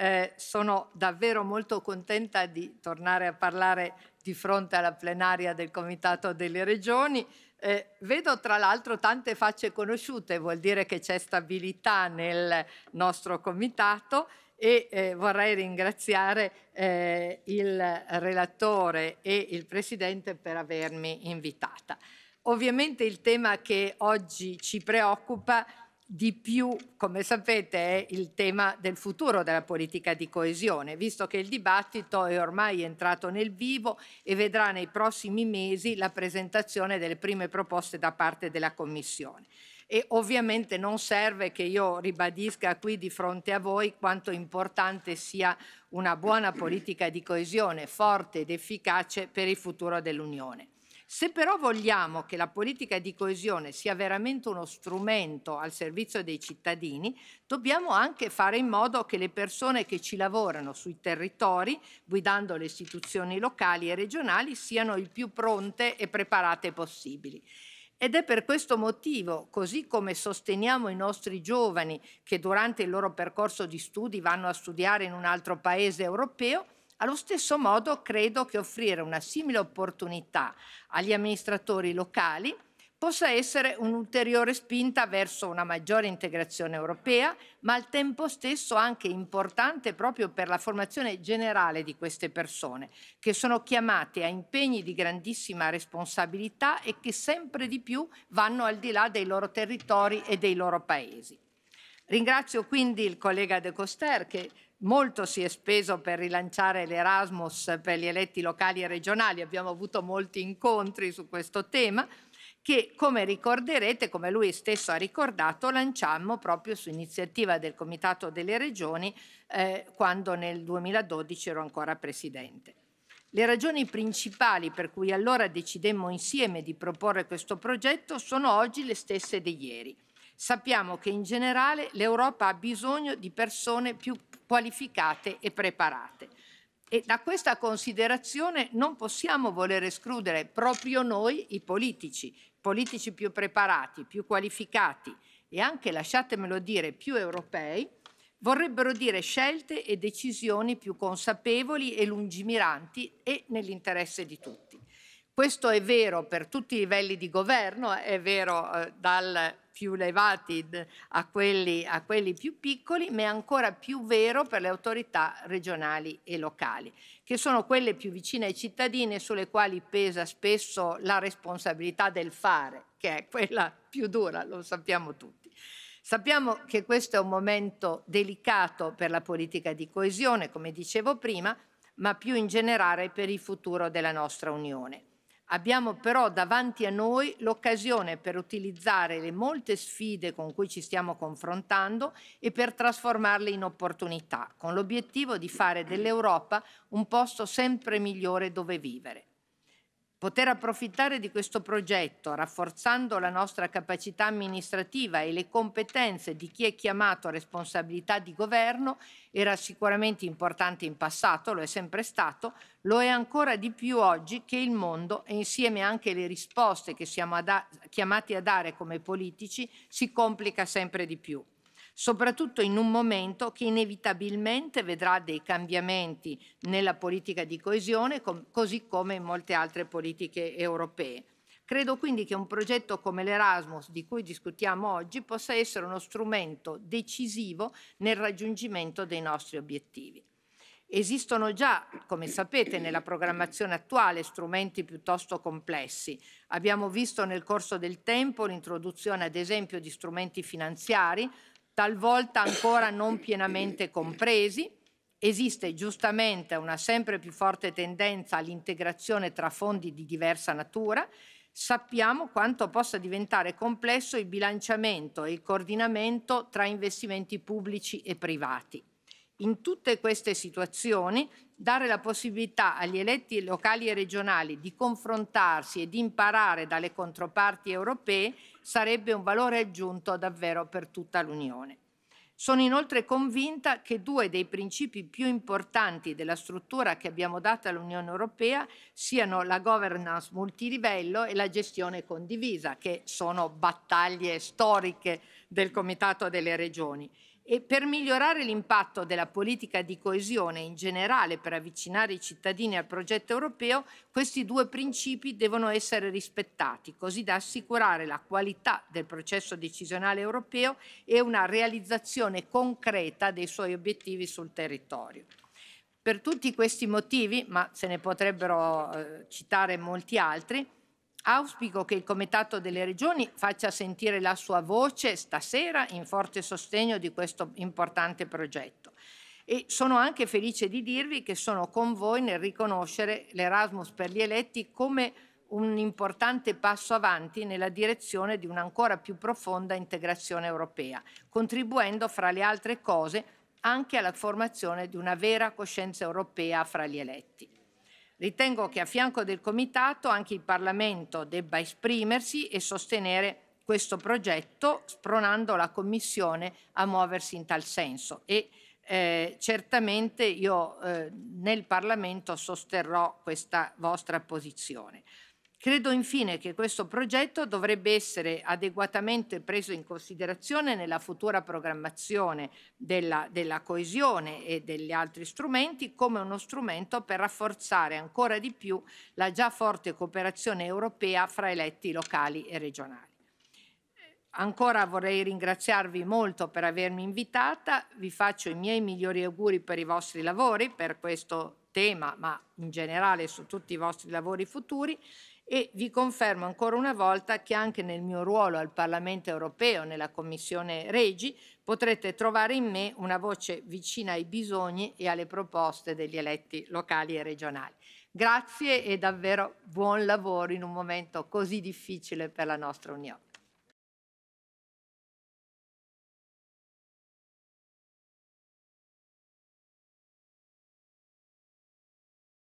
Eh, sono davvero molto contenta di tornare a parlare di fronte alla plenaria del Comitato delle Regioni. Eh, vedo tra l'altro tante facce conosciute, vuol dire che c'è stabilità nel nostro Comitato e eh, vorrei ringraziare eh, il relatore e il Presidente per avermi invitata. Ovviamente il tema che oggi ci preoccupa di più, come sapete, è il tema del futuro della politica di coesione, visto che il dibattito è ormai entrato nel vivo e vedrà nei prossimi mesi la presentazione delle prime proposte da parte della Commissione. E ovviamente non serve che io ribadisca qui di fronte a voi quanto importante sia una buona politica di coesione forte ed efficace per il futuro dell'Unione. Se però vogliamo che la politica di coesione sia veramente uno strumento al servizio dei cittadini, dobbiamo anche fare in modo che le persone che ci lavorano sui territori, guidando le istituzioni locali e regionali, siano il più pronte e preparate possibili. Ed è per questo motivo, così come sosteniamo i nostri giovani che durante il loro percorso di studi vanno a studiare in un altro paese europeo, allo stesso modo credo che offrire una simile opportunità agli amministratori locali possa essere un'ulteriore spinta verso una maggiore integrazione europea, ma al tempo stesso anche importante proprio per la formazione generale di queste persone, che sono chiamate a impegni di grandissima responsabilità e che sempre di più vanno al di là dei loro territori e dei loro paesi. Ringrazio quindi il collega De Coster che molto si è speso per rilanciare l'Erasmus per gli eletti locali e regionali, abbiamo avuto molti incontri su questo tema che come ricorderete, come lui stesso ha ricordato, lanciammo proprio su iniziativa del Comitato delle Regioni eh, quando nel 2012 ero ancora Presidente. Le ragioni principali per cui allora decidemmo insieme di proporre questo progetto sono oggi le stesse di ieri sappiamo che in generale l'Europa ha bisogno di persone più qualificate e preparate. E da questa considerazione non possiamo voler escludere proprio noi i politici, politici più preparati, più qualificati e anche, lasciatemelo dire, più europei, vorrebbero dire scelte e decisioni più consapevoli e lungimiranti e nell'interesse di tutti. Questo è vero per tutti i livelli di governo, è vero eh, dal più elevati a quelli, a quelli più piccoli, ma è ancora più vero per le autorità regionali e locali, che sono quelle più vicine ai cittadini e sulle quali pesa spesso la responsabilità del fare, che è quella più dura, lo sappiamo tutti. Sappiamo che questo è un momento delicato per la politica di coesione, come dicevo prima, ma più in generale per il futuro della nostra Unione. Abbiamo però davanti a noi l'occasione per utilizzare le molte sfide con cui ci stiamo confrontando e per trasformarle in opportunità, con l'obiettivo di fare dell'Europa un posto sempre migliore dove vivere. Poter approfittare di questo progetto, rafforzando la nostra capacità amministrativa e le competenze di chi è chiamato a responsabilità di governo, era sicuramente importante in passato, lo è sempre stato, lo è ancora di più oggi che il mondo e insieme anche le risposte che siamo a chiamati a dare come politici si complica sempre di più soprattutto in un momento che inevitabilmente vedrà dei cambiamenti nella politica di coesione, così come in molte altre politiche europee. Credo quindi che un progetto come l'Erasmus, di cui discutiamo oggi, possa essere uno strumento decisivo nel raggiungimento dei nostri obiettivi. Esistono già, come sapete, nella programmazione attuale strumenti piuttosto complessi. Abbiamo visto nel corso del tempo l'introduzione, ad esempio, di strumenti finanziari talvolta ancora non pienamente compresi. Esiste giustamente una sempre più forte tendenza all'integrazione tra fondi di diversa natura. Sappiamo quanto possa diventare complesso il bilanciamento e il coordinamento tra investimenti pubblici e privati. In tutte queste situazioni dare la possibilità agli eletti locali e regionali di confrontarsi e di imparare dalle controparti europee sarebbe un valore aggiunto davvero per tutta l'Unione. Sono inoltre convinta che due dei principi più importanti della struttura che abbiamo dato all'Unione Europea siano la governance multilivello e la gestione condivisa, che sono battaglie storiche del Comitato delle Regioni e per migliorare l'impatto della politica di coesione in generale per avvicinare i cittadini al progetto europeo, questi due principi devono essere rispettati, così da assicurare la qualità del processo decisionale europeo e una realizzazione concreta dei suoi obiettivi sul territorio. Per tutti questi motivi, ma se ne potrebbero eh, citare molti altri, Auspico che il Comitato delle Regioni faccia sentire la sua voce stasera in forte sostegno di questo importante progetto. E sono anche felice di dirvi che sono con voi nel riconoscere l'Erasmus per gli eletti come un importante passo avanti nella direzione di un'ancora più profonda integrazione europea, contribuendo fra le altre cose anche alla formazione di una vera coscienza europea fra gli eletti. Ritengo che a fianco del Comitato anche il Parlamento debba esprimersi e sostenere questo progetto, spronando la Commissione a muoversi in tal senso. E eh, certamente io eh, nel Parlamento sosterrò questa vostra posizione. Credo infine che questo progetto dovrebbe essere adeguatamente preso in considerazione nella futura programmazione della, della, coesione e degli altri strumenti come uno strumento per rafforzare ancora di più la già forte cooperazione europea fra eletti locali e regionali. Ancora vorrei ringraziarvi molto per avermi invitata, vi faccio i miei migliori auguri per i vostri lavori, per questo tema, ma in generale su tutti i vostri lavori futuri e vi confermo ancora una volta che anche nel mio ruolo al Parlamento europeo, nella Commissione Regi, potrete trovare in me una voce vicina ai bisogni e alle proposte degli eletti locali e regionali. Grazie e davvero buon lavoro in un momento così difficile per la nostra Unione.